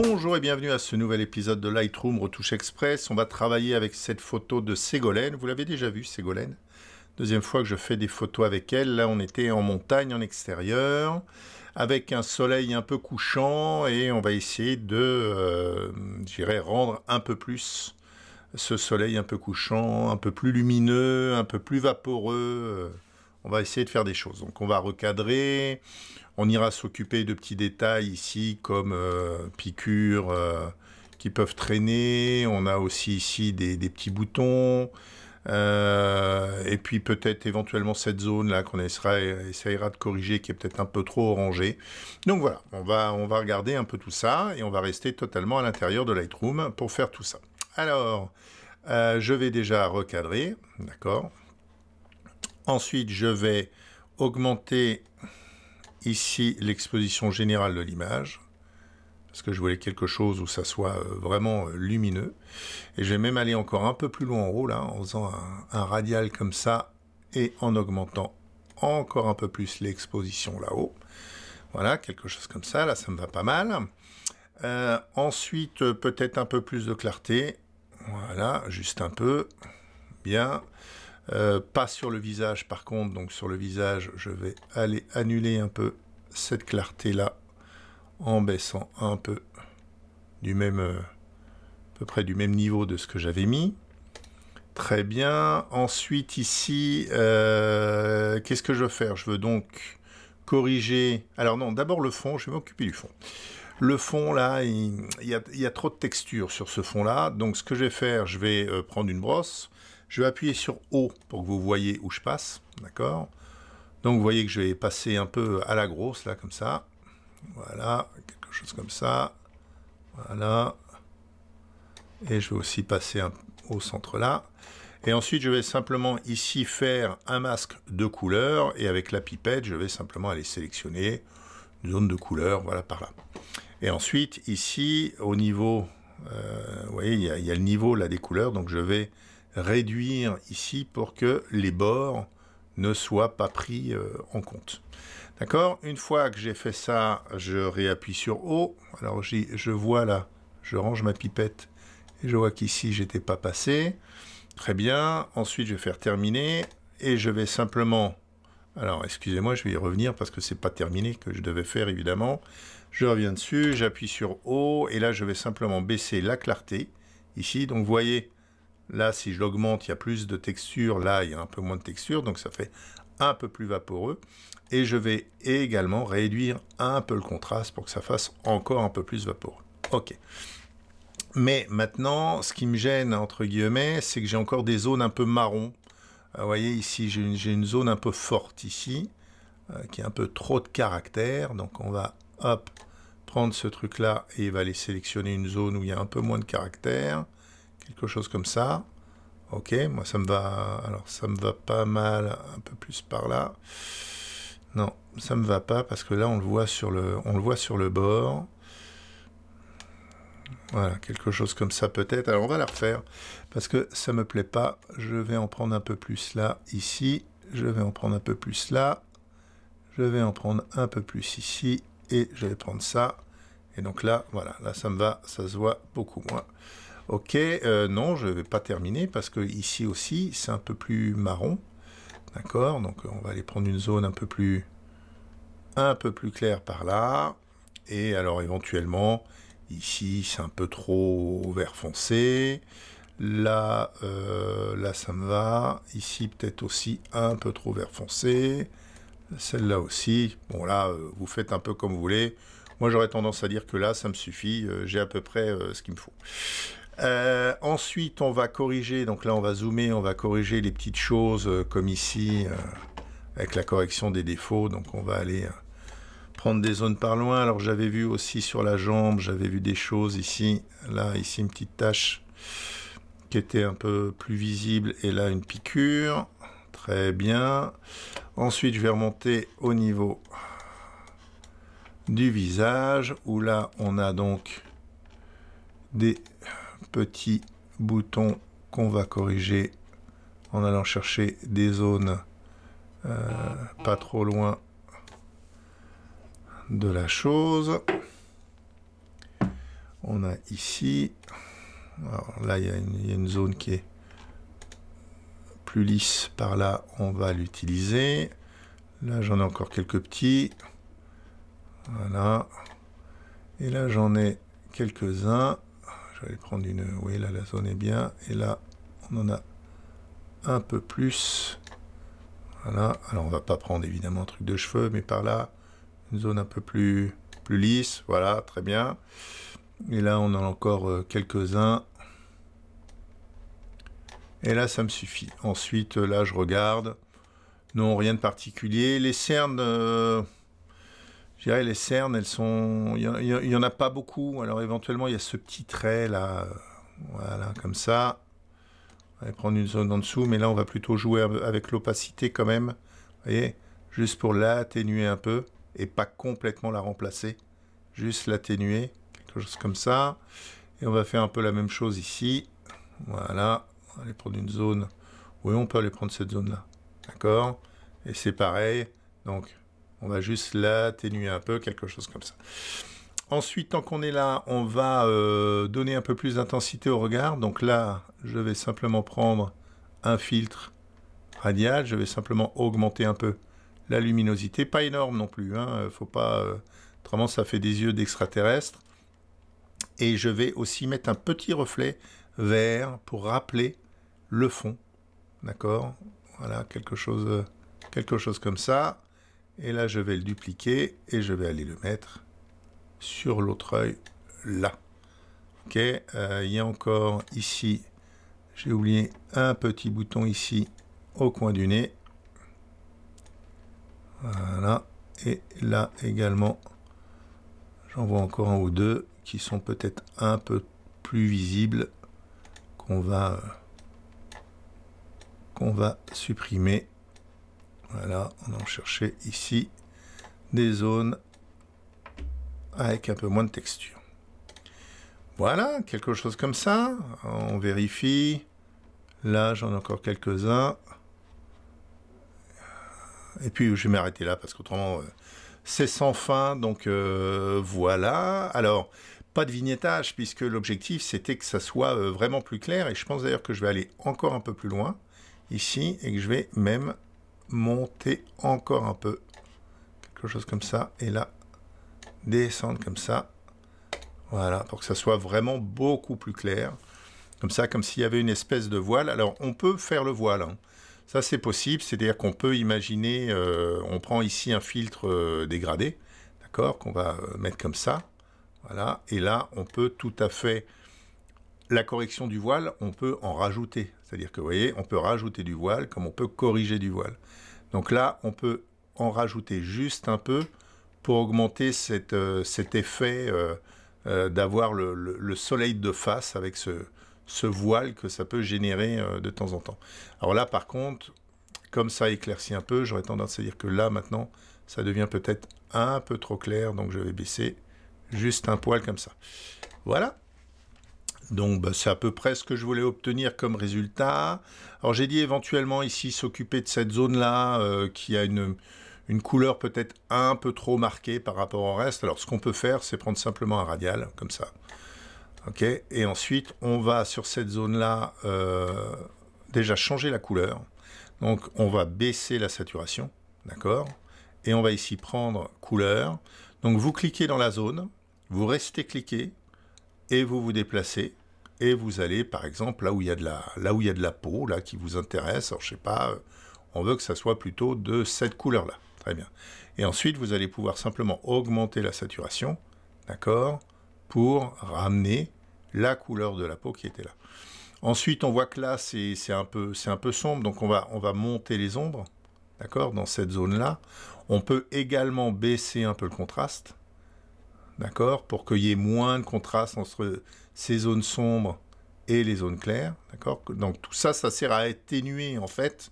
Bonjour et bienvenue à ce nouvel épisode de Lightroom Retouche Express. On va travailler avec cette photo de Ségolène. Vous l'avez déjà vue, Ségolène. Deuxième fois que je fais des photos avec elle. Là, on était en montagne, en extérieur, avec un soleil un peu couchant et on va essayer de, euh, rendre un peu plus ce soleil un peu couchant, un peu plus lumineux, un peu plus vaporeux on va essayer de faire des choses. Donc on va recadrer, on ira s'occuper de petits détails ici comme euh, piqûres euh, qui peuvent traîner, on a aussi ici des, petits boutons, euh, et puis peut-être éventuellement cette zone là qu'on essaiera, de corriger qui est peut-être un peu trop orangée. Donc voilà, on va, on va regarder un peu tout ça et on va rester totalement à l'intérieur de Lightroom pour faire tout ça. Alors, je vais déjà recadrer, d'accord Ensuite, je vais augmenter ici l'exposition générale de l'image parce que je voulais quelque chose où ça soit euh, vraiment euh, lumineux. Et je vais même aller encore un peu plus loin en haut, là, en faisant un, radial comme ça, et en augmentant encore un peu plus l'exposition là-haut. Voilà, quelque chose comme ça, là, ça me va pas mal. Euh, ensuite, peut-être un peu plus de clarté. Voilà, juste un peu. Bien. Euh, pas sur le visage par contre, donc sur le visage je vais aller annuler un peu cette clarté là en baissant un peu du même, euh, à peu près du même niveau de ce que j'avais mis. Très bien. Ensuite ici, euh, qu'est-ce que je veux faire Je veux donc corriger... Alors non, d'abord le fond, je vais m'occuper du fond. Le fond là, il, y a, trop de texture sur ce fond là, donc ce que je vais faire, je vais prendre une brosse, je vais appuyer sur haut pour que vous voyez où je passe. D'accord Donc vous voyez que je vais passer un peu à la grosse, là, comme ça. Voilà, quelque chose comme ça. Voilà. Et je vais aussi passer au centre là. Et ensuite, je vais simplement ici faire un masque de couleur. Et avec la pipette, je vais simplement aller sélectionner une zone de couleur, voilà, par là. Et ensuite, ici, au niveau, euh, vous voyez, il y, il y, a le niveau là des couleurs. Donc, je vais réduire ici pour que les bords ne soient pas pris euh, en compte. D'accord Une fois que j'ai fait ça, je réappuie sur O. Alors je vois là, je range ma pipette et je vois qu'ici j'étais pas passé. Très bien. Ensuite, je vais faire terminer et je vais simplement... Alors, excusez-moi, je vais y revenir parce que c'est pas terminé que je devais faire, évidemment. Je reviens dessus, j'appuie sur O et là, je vais simplement baisser la clarté ici. Donc, vous voyez, Là, si je l'augmente, il y a plus de texture. Là, il y a un peu moins de texture, donc ça fait un peu plus vaporeux. Et je vais également réduire un peu le contraste pour que ça fasse encore un peu plus vaporeux. OK. Mais maintenant, ce qui me gêne, entre guillemets, c'est que j'ai encore des zones un peu marron. Ah, vous voyez ici, j'ai une, zone un peu forte ici, euh, qui a un peu trop de caractère. Donc on va, hop, prendre ce truc-là et il va aller sélectionner une zone où il y a un peu moins de caractère quelque chose comme ça. Ok, moi ça me va. Alors ça me va pas mal, un peu plus par là. Non, ça me va pas parce que là on le voit sur le, on le voit sur le bord. Voilà, quelque chose comme ça peut-être. Alors on va la refaire parce que ça me plaît pas. Je vais en prendre un peu plus là, ici. Je vais en prendre un peu plus là. Je vais en prendre un peu plus ici et je vais prendre ça. Et donc là, voilà, là ça me va, ça se voit beaucoup moins. Ok, euh, non, je ne vais pas terminer parce que ici aussi, c'est un peu plus marron. D'accord Donc euh, on va aller prendre une zone un peu plus un peu plus claire par là. Et alors éventuellement, ici, c'est un peu trop vert foncé. Là, euh, là, ça me va. Ici, peut-être aussi un peu trop vert foncé. Celle-là aussi. Bon, là, vous faites un peu comme vous voulez. Moi, j'aurais tendance à dire que là, ça me suffit. J'ai à peu près ce qu'il me faut. Euh, ensuite, on va corriger, donc là on va zoomer, on va corriger les petites choses euh, comme ici, euh, avec la correction des défauts. Donc on va aller prendre des zones par loin. Alors j'avais vu aussi sur la jambe, j'avais vu des choses ici, là, ici une petite tache qui était un peu plus visible, et là une piqûre. Très bien. Ensuite, je vais remonter au niveau du visage, où là on a donc des petit bouton qu'on va corriger en allant chercher des zones euh, pas trop loin de la chose. On a ici, là il y, a une zone qui est plus lisse par là, on va l'utiliser. Là j'en ai encore quelques petits. Voilà. Et là j'en ai quelques-uns. Je vais prendre une... Oui, là, la zone est bien. Et là, on en a un peu plus. Voilà. Alors, on va pas prendre, évidemment, un truc de cheveux, mais par là, une zone un peu plus, plus lisse. Voilà, très bien. Et là, on en a encore euh, quelques-uns. Et là, ça me suffit. Ensuite, là, je regarde. Non, rien de particulier. Les cernes... Euh, je dirais, les cernes, elles sont. Il n'y en, a pas beaucoup. Alors, éventuellement, il y a ce petit trait là. Voilà, comme ça. On va prendre une zone en dessous, mais là, on va plutôt jouer avec l'opacité quand même. Vous voyez Juste pour l'atténuer un peu et pas complètement la remplacer. Juste l'atténuer. Quelque chose comme ça. Et on va faire un peu la même chose ici. Voilà. On va aller prendre une zone. Oui, on peut aller prendre cette zone-là. D'accord Et c'est pareil. Donc, on va juste l'atténuer un peu, quelque chose comme ça. Ensuite, tant qu'on est là, on va euh, donner un peu plus d'intensité au regard. Donc là, je vais simplement prendre un filtre radial. Je vais simplement augmenter un peu la luminosité. Pas énorme non plus. Hein. Euh, faut pas, euh, autrement, ça fait des yeux d'extraterrestres. Et je vais aussi mettre un petit reflet vert pour rappeler le fond. D'accord Voilà, quelque chose, quelque chose comme ça. Et là, je vais le dupliquer et je vais aller le mettre sur l'autre œil, là. Ok, euh, il y a encore ici, j'ai oublié un petit bouton ici au coin du nez. Voilà. Et là également, j'en vois encore un ou deux qui sont peut-être un peu plus visibles qu'on va, euh, qu'on va supprimer. Voilà, on va cherchait ici des zones avec un peu moins de texture. Voilà, quelque chose comme ça. On vérifie. Là, j'en ai encore quelques-uns. Et puis, je vais m'arrêter là parce qu'autrement, euh, c'est sans fin. Donc, euh, voilà. Alors, pas de vignettage puisque l'objectif, c'était que ça soit euh, vraiment plus clair. Et je pense d'ailleurs que je vais aller encore un peu plus loin ici et que je vais même monter encore un peu. Quelque chose comme ça. Et là, descendre comme ça. Voilà, pour que ça soit vraiment beaucoup plus clair. Comme ça, comme s'il y avait une espèce de voile. Alors, on peut faire le voile. Hein. Ça, c'est possible. C'est-à-dire qu'on peut imaginer... Euh, on prend ici un filtre euh, dégradé, d'accord Qu'on va euh, mettre comme ça. Voilà. Et là, on peut tout à fait la correction du voile, on peut en rajouter. C'est-à-dire que, vous voyez, on peut rajouter du voile comme on peut corriger du voile. Donc là, on peut en rajouter juste un peu pour augmenter euh, cet effet euh, euh, d'avoir le, soleil de face avec ce, ce voile que ça peut générer de temps en temps. Alors là, par contre, comme ça éclaircit un peu, j'aurais tendance à dire que là, maintenant, ça devient peut-être un peu trop clair, donc je vais baisser juste un poil comme ça. Voilà donc bah, c'est à peu près ce que je voulais obtenir comme résultat. Alors j'ai dit éventuellement ici s'occuper de cette zone-là euh, qui a une, couleur peut-être un peu trop marquée par rapport au reste. Alors ce qu'on peut faire, c'est prendre simplement un radial, comme ça. ok Et ensuite, on va sur cette zone-là euh, déjà changer la couleur. Donc on va baisser la saturation, d'accord Et on va ici prendre couleur. Donc vous cliquez dans la zone, vous restez cliqué, et vous vous déplacez et vous allez par exemple là où il y a de la là où il y a de la peau là qui vous intéresse alors je sais pas euh, on veut que ça soit plutôt de cette couleur là très bien et ensuite vous allez pouvoir simplement augmenter la saturation d'accord pour ramener la couleur de la peau qui était là ensuite on voit que là c'est un peu c'est un peu sombre donc on va on va monter les ombres d'accord dans cette zone là on peut également baisser un peu le contraste d'accord, pour qu'il y ait moins de contraste entre ces zones sombres et les zones claires, d'accord. Donc tout ça, ça sert à atténuer en fait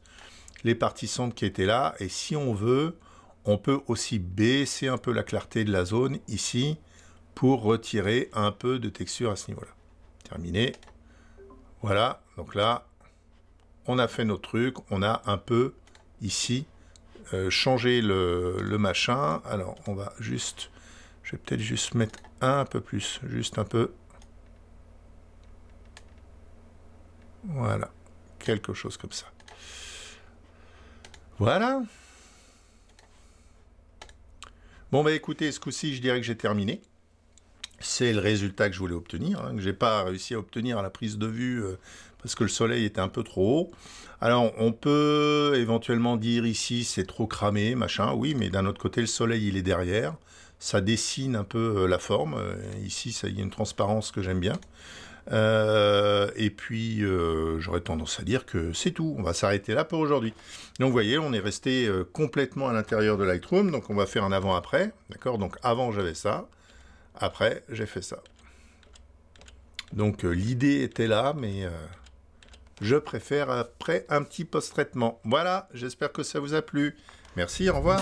les parties sombres qui étaient là. Et si on veut, on peut aussi baisser un peu la clarté de la zone ici pour retirer un peu de texture à ce niveau-là. Terminé. Voilà, donc là, on a fait notre truc. on a un peu ici euh, changé le, machin. Alors, on va juste je vais peut-être juste mettre un peu plus, juste un peu. Voilà, quelque chose comme ça. Voilà. Bon, bah écoutez, ce coup-ci, je dirais que j'ai terminé. C'est le résultat que je voulais obtenir, Je hein, que j'ai pas réussi à obtenir à la prise de vue euh, parce que le soleil était un peu trop haut. Alors, on peut éventuellement dire ici, c'est trop cramé, machin. Oui, mais d'un autre côté, le soleil, il est derrière ça dessine un peu euh, la forme. Euh, ici, il y a une transparence que j'aime bien. Euh, et puis, j'aurais tendance à dire que c'est tout. On va s'arrêter là pour aujourd'hui. Donc, vous voyez, on est resté complètement à l'intérieur de Lightroom. Donc, on va faire un avant-après. D'accord Donc, avant, j'avais ça. Après, j'ai fait ça. Donc, l'idée était là, mais je préfère après un petit post-traitement. Voilà, j'espère que ça vous a plu. Merci, au revoir.